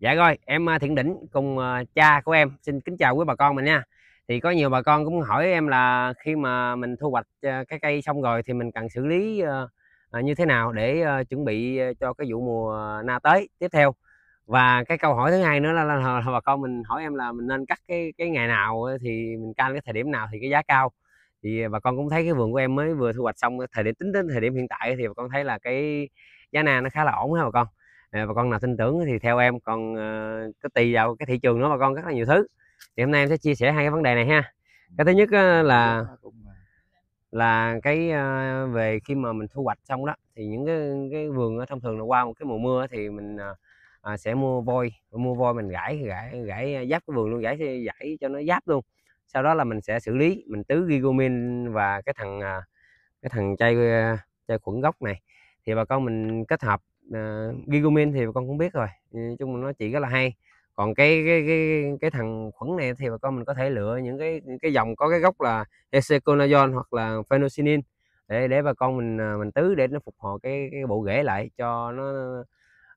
dạ rồi em à, thiện đỉnh cùng à, cha của em xin kính chào quý bà con mình nha thì có nhiều bà con cũng hỏi em là khi mà mình thu hoạch à, cái cây xong rồi thì mình cần xử lý như thế nào để chuẩn bị cho cái vụ mùa na tới tiếp theo và cái câu hỏi thứ hai nữa là, là, là bà con mình hỏi em là mình nên cắt cái cái ngày nào thì mình canh cái thời điểm nào thì cái giá cao thì bà con cũng thấy cái vườn của em mới vừa thu hoạch xong thời điểm tính đến thời điểm hiện tại thì bà con thấy là cái giá na nó khá là ổn ha bà con à, bà con nào tin tưởng thì theo em còn à, cái tùy vào cái thị trường đó bà con rất là nhiều thứ thì hôm nay em sẽ chia sẻ hai cái vấn đề này ha cái thứ nhất là dạ, à. là cái ờ, về khi mà mình thu hoạch xong đó thì những cái cái vườn thông thường là qua một cái mùa mưa thì mình ờ, à, sẽ mua voi mua voi mình gãi gãi gãi à, giáp cái vườn luôn gãi gãi cho nó giáp luôn sau đó là mình sẽ xử lý mình tứ gigomin và cái thằng à, cái thằng chai chai khuẩn gốc này thì bà con mình kết hợp à, ờ, Gigumin thì bà con cũng biết rồi nói chung là nó chỉ rất là hay còn cái cái cái cái thằng khuẩn này thì bà con mình có thể lựa những cái cái dòng có cái gốc là hexaconazole hoặc là phenocinin để để bà con mình à, mình tứ để nó phục hồi cái, cái bộ rễ lại cho nó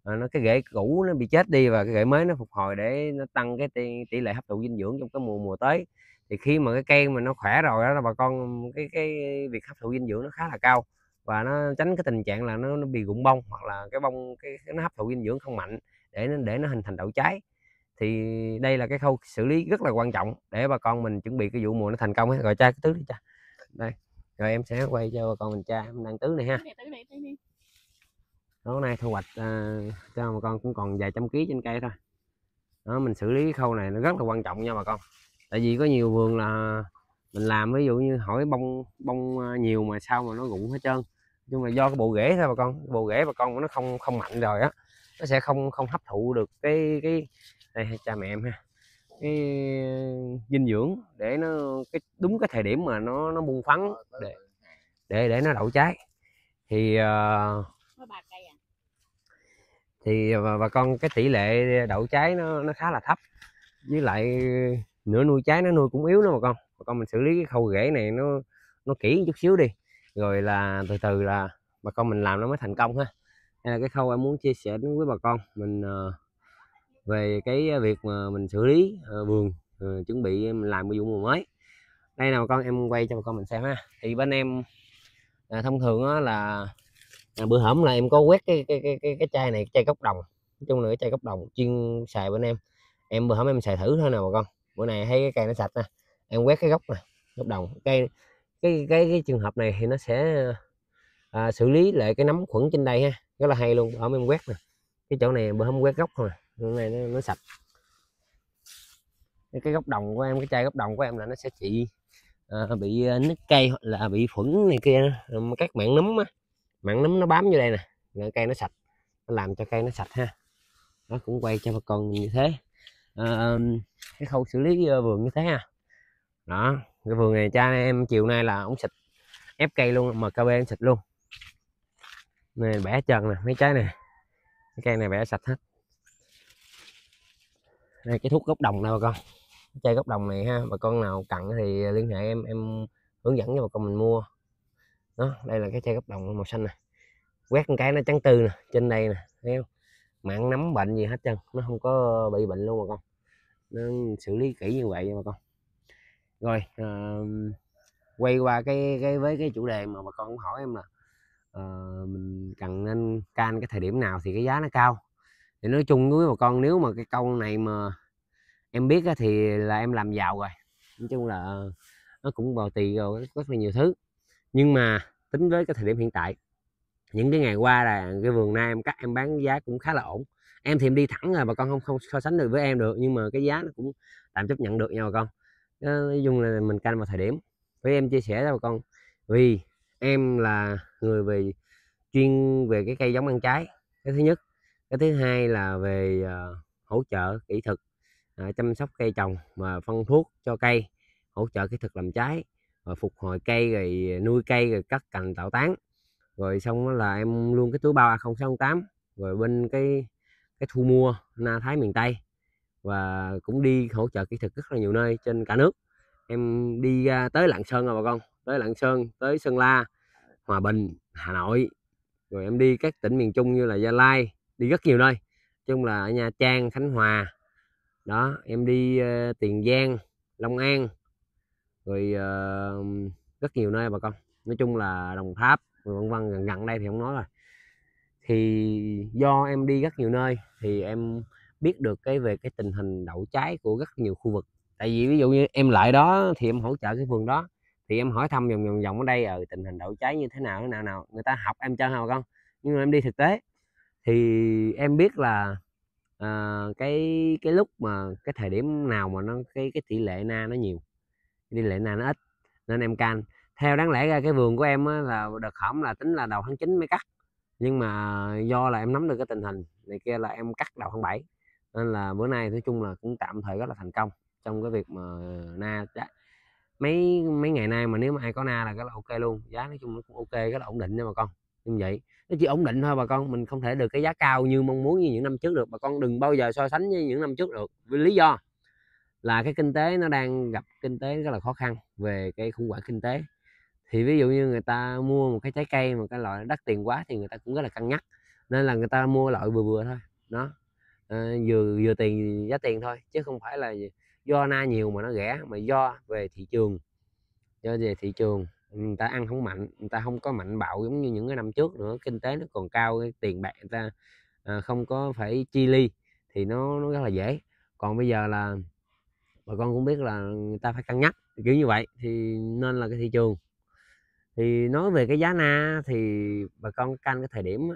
à, nó cái rễ cũ nó bị chết đi và cái rễ mới nó phục hồi để nó tăng cái tỷ, tỷ lệ hấp thụ dinh dưỡng trong cái mùa mùa tới thì khi mà cái cây mà nó khỏe rồi đó là bà con cái cái việc hấp thụ dinh dưỡng nó khá là cao và nó tránh cái tình trạng là nó, nó bị rụng bông hoặc là cái bông cái, nó hấp thụ dinh dưỡng không mạnh để nó để nó hình thành đậu trái thì đây là cái khâu xử lý rất là quan trọng để bà con mình chuẩn bị cái vụ mùa nó thành công ấy. rồi cha cái tứ đi cha đây rồi em sẽ quay cho bà con mình cha em đang tứ này ha đó nay thu hoạch uh, cho bà con cũng còn vài trăm ký trên cây thôi đó mình xử lý cái khâu này nó rất là quan trọng nha bà con tại vì có nhiều vườn là mình làm ví dụ như hỏi bông bông à, nhiều mà sao mà nó rụng hết trơn nhưng mà do cái bộ rễ thôi bà con bộ rễ bà con nó không không mạnh rồi á nó sẽ không không hấp thụ được cái cái đây cha mẹ em ha cái dinh dưỡng để nó cái đúng cái thời điểm mà nó nó buông phấn để để để nó đậu trái thì uh, thì ờ, bà, bà con cái tỷ lệ đậu trái nó nó khá là thấp với lại nửa nuôi trái nó nuôi cũng yếu nữa bà con bà con mình xử lý cái khâu rễ này nó nó kỹ chút xíu đi rồi là từ từ là bà con mình làm nó mới thành công ha đây là cái khâu em muốn chia sẻ đến với bà con mình ờ, về cái việc mà mình xử lý ờ, vườn ờ, chuẩn bị làm cái vụ mùa mới đây nào con em quay cho bà con mình xem ha thì bên em à, thông thường á, là à, bữa hổm là em có quét cái cái cái cái, cái chai này cái chai gốc đồng nói chung là cái chai gốc đồng chuyên xài bên em em bữa hổm em xài thử thôi nè bà con bữa này thấy cái cây nó sạch nè em quét cái gốc này gốc đồng cây cái cái cái trường hợp này thì nó sẽ à, xử lý lại cái nấm khuẩn trên đây ha rất là hay luôn ở em quét nè cái chỗ này bữa hôm quét gốc rồi hôm nay nó, nó sạch cái gốc đồng của em cái chai gốc đồng của em là nó sẽ trị à, bị à, nứt cây hoặc là bị khuẩn này kia các mảng nấm á mảng nấm nó bám vô đây nè là cây nó sạch nó làm cho cây nó sạch ha nó cũng quay cho bà con như thế à, cái khâu xử lý ờ, vườn như thế ha đó cái vườn này cha em chiều nay là ông xịt ép cây luôn MKB em xịt luôn này bẻ trần nè mấy trái này cái cây này bẻ sạch hết đây cái thuốc gốc đồng nè bà con chai gốc đồng này ha bà con nào cần thì liên hệ em em hướng dẫn cho bà con mình mua đó đây là cái chai gốc đồng màu xanh nè quét một cái nó trắng tư nè trên đây nè thấy không mặn nấm bệnh gì hết trơn nó không có bị bệnh luôn bà con nó xử lý kỹ như vậy nha bà con rồi uh, quay qua cái cái với cái chủ đề mà bà con cũng hỏi em là uh, mình cần nên can cái thời điểm nào thì cái giá nó cao thì nói chung với bà con nếu mà cái câu này mà em biết thì là em làm giàu rồi nói chung là ờ, nó cũng vào tì rồi rất là nhiều thứ nhưng mà tính với cái thời điểm hiện tại những cái ngày qua là cái vườn nay em cắt em bán giá cũng khá là ổn em thì em đi thẳng rồi à, bà con không không so sánh được với em được nhưng mà cái giá nó cũng tạm chấp nhận được nha bà con Ờ, nói chung là mình canh vào thời điểm với em chia sẻ cho bà con vì em là người về chuyên về cái cây giống ăn trái cái thứ nhất cái thứ hai là về uh, hỗ trợ kỹ thuật uh, chăm sóc cây trồng mà phân thuốc cho cây hỗ trợ kỹ thuật làm trái rồi phục hồi cây rồi nuôi cây rồi cắt cành tạo tán rồi xong đó là em luôn cái túi bao A0608 rồi bên cái cái thu mua na thái miền Tây và cũng đi hỗ trợ kỹ thuật rất là nhiều nơi trên cả nước em đi ra tới lạng sơn rồi bà con tới lạng sơn tới sơn la hòa bình hà nội rồi em đi các tỉnh miền trung như là gia lai đi rất nhiều nơi chung là ở nha trang khánh hòa đó em đi uh, tiền giang long an rồi uh, rất nhiều nơi à bà con nói chung là đồng tháp rồi vân vân gần gần đây thì không nói rồi thì do em đi rất nhiều nơi thì em biết được cái về cái tình hình đậu trái của rất nhiều khu vực tại vì ví dụ như em lại đó thì em hỗ trợ cái vườn đó thì em hỏi thăm vòng vòng vòng ở đây ở ờ, tình hình đậu trái như thế nào thế nào nào người ta học em chơi nào không nhưng mà em đi thực tế thì em biết là à, cái cái lúc mà cái thời điểm nào mà nó cái cái tỷ lệ na nó nhiều tỷ lệ na nó ít nên em can theo đáng lẽ ra cái vườn của em á, là đợt hỏng là tính là đầu tháng 9 mới cắt nhưng mà do là em nắm được cái tình hình này kia là em cắt đầu tháng 7 nên là bữa nay nói chung là cũng tạm thời rất là thành công trong cái việc mà na đã, mấy mấy ngày nay mà nếu mà ai có na là rất là ok luôn giá nói chung nó cũng ok rất là ổn định nha bà con như vậy nó chỉ ổn định thôi bà con mình không thể được cái giá cao như mong muốn như những năm trước được bà con đừng bao giờ so sánh với những năm trước được vì lý do là cái kinh tế nó đang gặp kinh tế rất là khó khăn về cái khủng hoảng kinh tế thì ví dụ như người ta mua một cái trái cây một cái loại đắt tiền quá thì người ta cũng rất là cân nhắc nên là người ta mua loại vừa vừa thôi đó Ờ, vừa vừa tiền giá tiền thôi chứ không phải là do na nhiều mà nó rẻ mà do về thị trường do về thị trường người ta ăn không mạnh người ta không có mạnh bạo giống như những cái năm trước nữa kinh tế nó còn cao tiền bạc người ta à, không có phải chi ly thì nó nó rất là dễ còn bây giờ là bà con cũng biết là người ta phải cân nhắc kiểu như vậy thì nên là cái thị trường thì nói về cái giá na thì bà con canh cái thời điểm đó,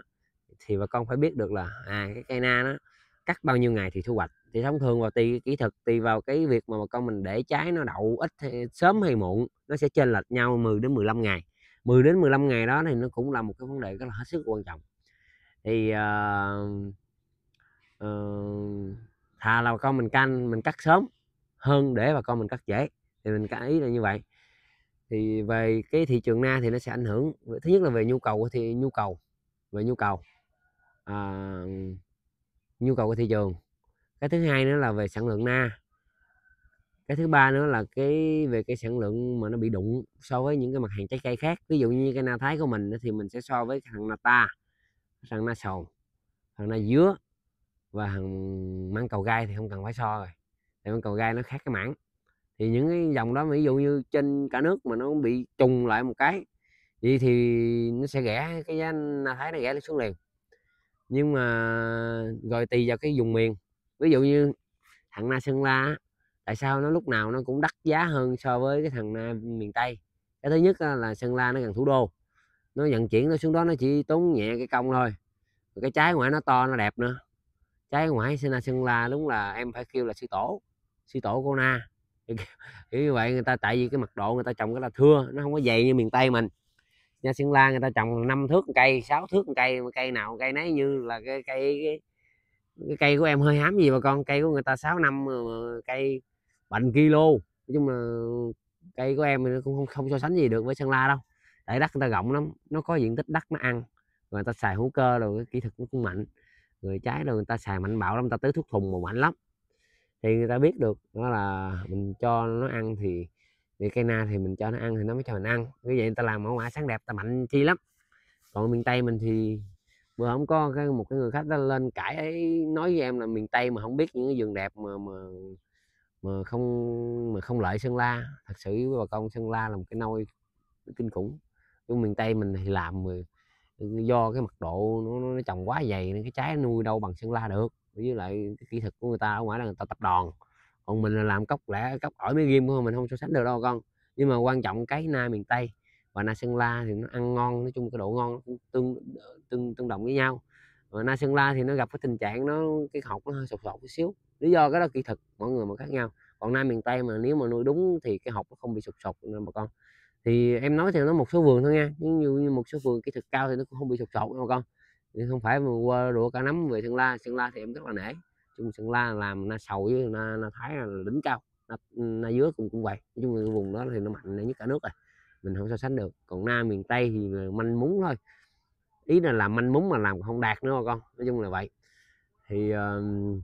thì bà con phải biết được là à cái cây na nó cắt bao nhiêu ngày thì thu hoạch thì thông thường vào tùy kỹ thuật tùy vào cái việc mà bà con mình để trái nó đậu ít hay, sớm hay muộn nó sẽ chênh lệch nhau 10 đến 15 ngày 10 đến 15 ngày đó thì nó cũng là một cái vấn đề rất là hết sức quan trọng thì uh, uh, thà là bà con mình canh mình cắt sớm hơn để bà con mình cắt dễ thì mình cái ý là như vậy thì về cái thị trường na thì nó sẽ ảnh hưởng thứ nhất là về nhu cầu thì nhu cầu về nhu cầu à, nhu cầu của thị trường cái thứ hai nữa là về sản lượng na cái thứ ba nữa là cái về cái sản lượng mà nó bị đụng so với những cái mặt hàng trái cây khác ví dụ như cái na thái của mình thì mình sẽ so với thằng na ta thằng na sầu thằng na dứa và thằng măng cầu gai thì không cần phải so rồi tại măng cầu gai nó khác cái mảng thì những cái dòng đó ví dụ như trên cả nước mà nó bị trùng lại một cái vậy thì nó sẽ rẻ cái giá na thái nó rẻ xuống liền nhưng mà rồi tùy vào cái vùng miền ví dụ như thằng na sơn la tại sao nó lúc nào nó cũng đắt giá hơn so với cái thằng na miền tây cái thứ nhất là sơn la nó gần thủ đô nó vận chuyển nó xuống đó nó chỉ tốn nhẹ cái công thôi cái trái ngoài nó to nó đẹp nữa trái ngoài sơn la sơn la đúng là em phải kêu là sư tổ sư tổ cô na kiểu như vậy người ta tại vì cái mật độ người ta trồng cái là thưa nó không có dày như miền tây mình nha Sơn la người ta trồng năm thước cây sáu thước cây cây nào cây nấy như là cái cây cái, cái cây của em hơi hám gì bà con cây của người ta sáu năm cây bệnh kilo nói chung là cây của em mình cũng không, không so sánh gì được với sơn la đâu tại đất người ta rộng lắm nó có diện tích đất nó ăn người ta xài hữu cơ rồi cái kỹ thuật nó cũng mạnh người trái rồi người ta xài mạnh bạo lắm người ta tưới thuốc thùng mà mạnh lắm thì người ta biết được đó là mình cho nó ăn thì vì cây na thì mình cho nó ăn thì nó mới cho mình ăn như vậy người ta làm mẫu mã sáng đẹp ta mạnh chi lắm còn miền tây mình thì vừa không có cái một cái người khách đó lên cãi ấy nói với em là miền tây mà không biết những cái vườn đẹp mà mà mà không mà không lợi sơn la thật sự với bà con sơn la là một cái nôi kinh khủng nhưng miền tây mình thì làm mà do cái mật độ nó, nó trồng quá dày nên cái trái nuôi đâu bằng sơn la được với lại cái kỹ thuật của người ta ở ngoài là người ta tập đòn còn mình là làm cốc lẻ cốc ổi mấy thôi mình không so sánh được đâu con nhưng mà quan trọng cái na miền tây và na sơn la thì nó ăn ngon nói chung cái độ ngon nó tương tương tương đồng với nhau và na sơn la thì nó gặp cái tình trạng nó cái học nó hơi sột sột một xíu lý do cái đó kỹ thuật mọi người mà khác nhau còn nam miền tây mà nếu mà nuôi đúng thì cái học nó không bị sụp sụp nè bà con thì em nói thì nó một số vườn thôi nha nhưng như, như một số vườn kỹ thuật cao thì nó cũng không bị sụp sụp nè bà con thì không phải mà qua đùa cả nắm về sơn la sơn la thì em rất là nể chung sơn la làm na sầu với na, na thái là đỉnh cao na, na dứa cũng cũng vậy nói chung là vùng đó thì nó mạnh nhất cả nước rồi mình không so sánh được còn nam miền tây thì manh mún thôi ý là làm manh mún mà làm không đạt nữa bà con nói chung là vậy thì uh,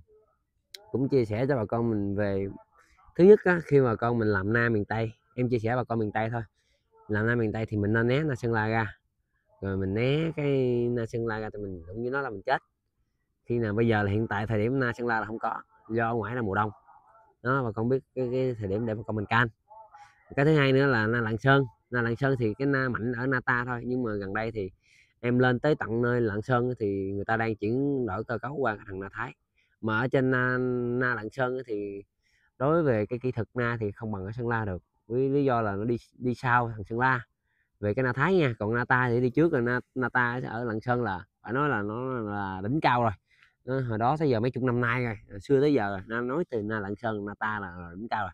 cũng chia sẻ cho bà con mình về thứ nhất á, khi mà con mình làm na miền tây em chia sẻ bà con miền tây thôi làm na miền tây thì mình nên né na sơn la ra rồi mình né cái na sơn la ra thì mình cũng như nó là mình chết khi nào bây giờ là hiện tại thời điểm na sơn la là không có do ở ngoài là mùa đông đó và con biết cái, cái thời điểm để mà con mình can cái thứ hai nữa là na lạng sơn na lạng sơn thì cái na mạnh ở na ta thôi nhưng mà gần đây thì em lên tới tận nơi lạng sơn thì người ta đang chuyển đổi cơ cấu qua thằng na thái mà ở trên na, na lạng sơn thì đối về cái kỹ thuật na thì không bằng ở sơn la được với lý do là nó đi đi sau thằng sơn la về cái na thái nha còn na ta thì đi trước rồi na, na ta ở lạng sơn là phải nói là nó là đỉnh cao rồi đó, ờ, hồi đó tới giờ mấy chục năm nay rồi ờ, xưa tới giờ rồi nói từ na lạng sơn na ta là, đỉnh cao rồi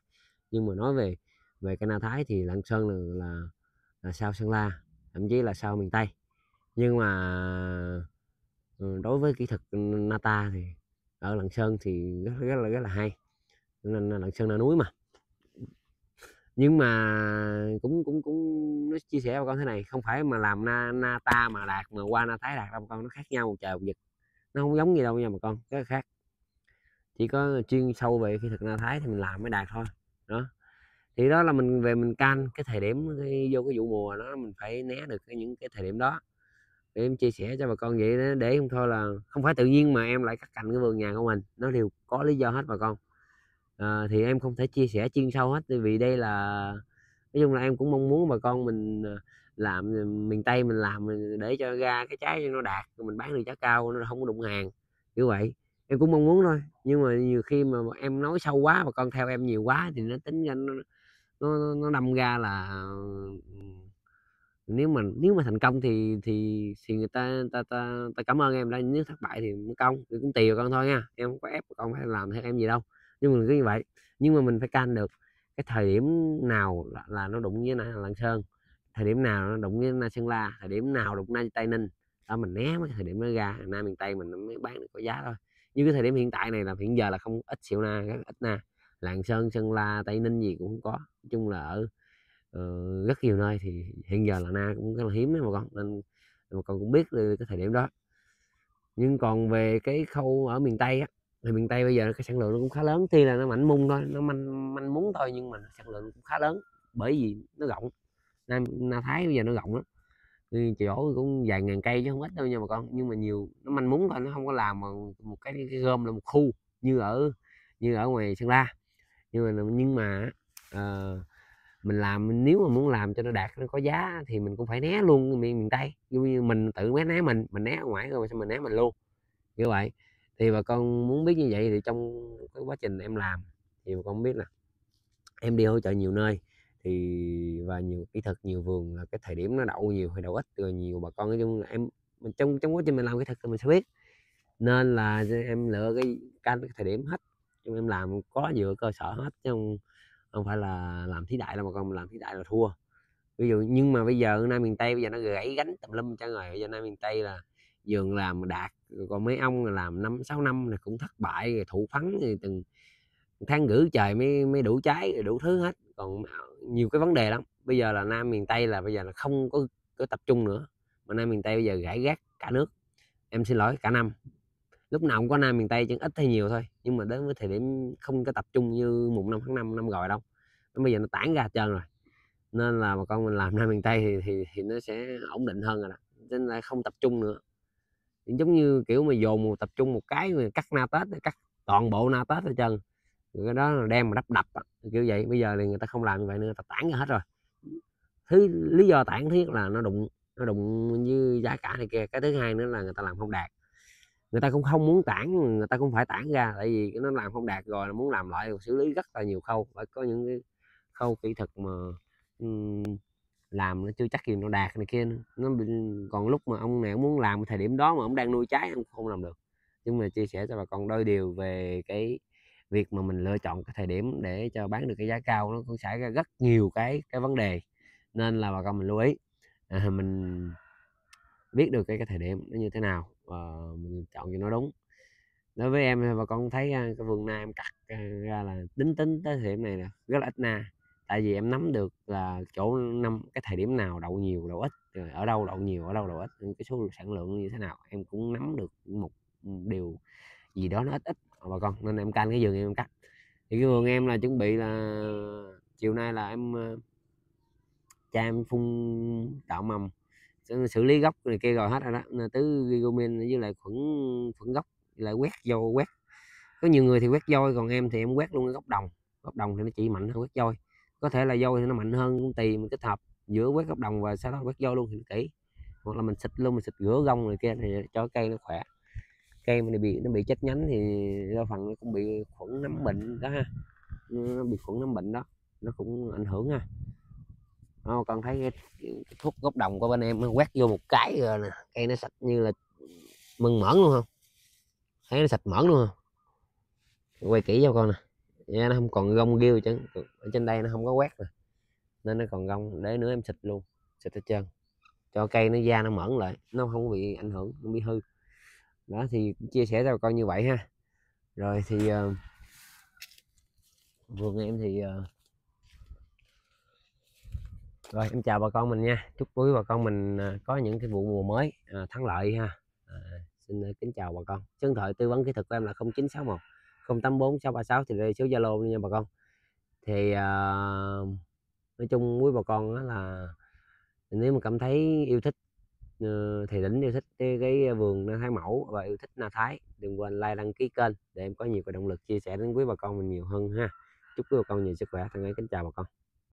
nhưng mà nói về về cái na thái thì lạng sơn là là, là sao sơn la thậm chí là sau miền tây nhưng mà ờ, đối với kỹ thuật Na Ta thì ở lạng sơn thì rất, rất là rất là hay nên lạng sơn là núi mà nhưng mà cũng cũng cũng nó chia sẻ bà con thế này không phải mà làm na Na Ta mà đạt mà qua na thái đạt đâu con nó khác nhau một trời một vực nó không giống gì đâu nha bà con cái khác chỉ có chuyên sâu về khi thực ra thái thì mình làm mới đạt thôi đó thì đó là mình về mình can cái thời điểm cái, vô cái vụ mùa đó mình phải né được cái, những cái thời điểm đó để em chia sẻ cho bà con vậy đó, để không thôi là không phải tự nhiên mà em lại cắt cành cái vườn nhà của mình nó đều có lý do hết bà con à, thì em không thể chia sẻ chuyên sâu hết vì đây là nói chung là em cũng mong muốn bà con mình à, làm ờ, mình tây mình làm để cho ra cái trái cho nó đạt mình bán được giá cao nó không có đụng hàng như vậy em cũng mong muốn thôi nhưng mà nhiều khi mà em nói sâu quá mà con theo em nhiều quá thì nó tính ra nó nó, nó đâm ra là ờ, nếu mà nếu mà thành công thì thì thì người ta ta ta, ta cảm ơn em đã nếu thất bại thì mất công thì cũng tùy con thôi nha em không có ép con phải làm theo em gì đâu nhưng mà cứ như vậy nhưng mà mình phải can được cái thời điểm nào là, là nó đụng với này, làng sơn thời điểm nào nó đụng với na sơn la thời điểm nào đụng na tây ninh đó mình né mấy thời điểm nó ra na miền tây mình mới bán được có giá thôi như cái thời điểm hiện tại này là hiện giờ là không ít xịu na rất ít na lạng sơn sơn la tây ninh gì cũng có nói chung là ở uh, rất nhiều nơi thì hiện giờ là na cũng rất là hiếm đấy mà con nên mà con cũng biết được cái thời điểm đó nhưng còn về cái khâu ở miền tây á thì miền tây bây giờ cái sản lượng nó cũng khá lớn tuy là nó mảnh mung thôi nó manh manh muốn thôi nhưng mà sản lượng cũng khá lớn bởi vì nó rộng Nam Na Thái bây giờ nó rộng lắm chỗ cũng vài ngàn cây chứ không ít đâu nha bà con nhưng mà nhiều nó manh muốn thôi nó không có làm mà một cái, cái gom là một khu như ở như ở ngoài Sơn La nhưng mà nhưng mà uh, mình làm nếu mà muốn làm cho nó đạt nó có giá thì mình cũng phải né luôn miền miền tây giống như mình tự né né mình mình né ở ngoài rồi sao mình né mình luôn như vậy thì bà con muốn biết như vậy thì trong cái quá trình em làm thì bà con biết là em đi hỗ trợ nhiều nơi thì và nhiều kỹ thuật nhiều vườn là cái thời điểm nó đậu nhiều hay đậu ít rồi nhiều bà con nói chung là em mình trong trong quá trình mình làm kỹ thuật thì mình sẽ biết nên là em lựa cái canh cái thời điểm hết chúng em làm có dựa cơ sở hết chứ không không phải là làm thí đại là mà con làm thí đại là thua ví dụ nhưng mà bây giờ nam miền tây bây giờ nó gãy gánh tùm lum cho người bây giờ nam miền tây là giường làm đạt còn mấy ông làm năm sáu năm là cũng thất bại rồi thụ phấn rồi từng tháng gửi trời mới mới đủ trái đủ thứ hết còn nhiều cái vấn đề lắm bây giờ là nam miền tây là bây giờ là không có, có tập trung nữa mà nam miền tây bây giờ gãy gác cả nước em xin lỗi cả năm lúc nào cũng có nam miền tây chứ ít hay nhiều thôi nhưng mà đến với thời điểm không có tập trung như mùng năm tháng năm năm gọi đâu nó bây giờ nó tản ra trơn rồi nên là bà con mình làm nam miền tây thì, thì thì nó sẽ ổn định hơn rồi đó nên là không tập trung nữa giống như kiểu mà dồn một tập trung một cái mà cắt na tết cắt toàn bộ na tết hết trơn cái đó là đem mà đắp đập kiểu vậy bây giờ thì người ta không làm như vậy nữa người ta tản ra hết rồi thứ lý do tản thứ nhất là nó đụng nó đụng như giá cả này kia cái thứ hai nữa là người ta làm không đạt người ta cũng không muốn tản người ta cũng phải tản ra tại vì nó làm không đạt rồi muốn làm lại xử lý rất là nhiều khâu phải có những cái khâu kỹ thuật mà làm nó chưa chắc gì nó đạt này kia nó còn lúc mà ông này muốn làm thời điểm đó mà ông đang nuôi trái ông không làm được nhưng mà chia sẻ cho bà con đôi điều về cái việc mà mình lựa chọn cái thời điểm để cho bán được cái giá cao nó cũng xảy ra rất nhiều cái cái vấn đề nên là bà con mình lưu ý à, mình biết được cái cái thời điểm nó như thế nào và mình chọn cho nó đúng đối với em bà con thấy cái vườn na em cắt à, ra là tính tính tới thời điểm này là rất là ít na tại vì em nắm được là chỗ năm cái thời điểm nào đậu nhiều đậu ít rồi ở đâu đậu nhiều ở đâu đậu ít cái số sản lượng như thế nào em cũng nắm được một điều gì đó nó ít ít Ờ, bà con nên em canh cái vườn em cắt thì cái vườn em là chuẩn bị là chiều nay là em ờ, cha em phun tạo mầm xử lý gốc này kia rồi hết rồi đó nên tứ gigomin với lại khuẩn khuẩn gốc lại quét vô quét có nhiều người thì quét voi còn em thì em quét luôn cái gốc đồng gốc đồng thì nó chỉ mạnh hơn quét voi có thể là voi thì nó mạnh hơn cũng tùy mình kết hợp giữa quét gốc đồng và sau đó quét voi luôn thì kỹ hoặc là mình xịt luôn mình xịt rửa gông này kia thì cho cây nó khỏe cây mà nó bị nó bị chết nhánh thì do phần nó cũng bị khuẩn nấm bệnh đó ha nó bị khuẩn nấm bệnh đó nó cũng ảnh hưởng ha không, ờ, con thấy cái, cái thuốc gốc đồng của bên em nó quét vô một cái rồi nè cây nó sạch như là mừng mẫn luôn không thấy nó sạch mẫn luôn không quay kỹ cho con nè nha nó không còn gông ghiêu chứ ở trên đây nó không có quét rồi nên nó còn gông để nữa em xịt luôn xịt hết trơn cho cây nó da nó mẫn lại nó không bị ảnh hưởng không bị hư đó thì chia sẻ cho bà con như vậy ha rồi thì uh, vườn em thì uh, rồi em chào bà con mình nha chúc quý bà con mình ờ, có những cái vụ mùa mới uh, thắng lợi ha à, xin kính chào bà con Chân điện thoại tư vấn kỹ thuật của em là 0961 084 636 thì đây số zalo nha bà con thì uh, nói chung quý bà con là nếu mà cảm thấy yêu thích thì lĩnh yêu thích cái, cái vườn na thái mẫu và yêu thích na thái đừng quên like đăng ký kênh để em có nhiều cái động lực chia sẻ đến quý bà con mình nhiều hơn ha chúc quý bà con nhiều sức khỏe thân ái kính chào bà con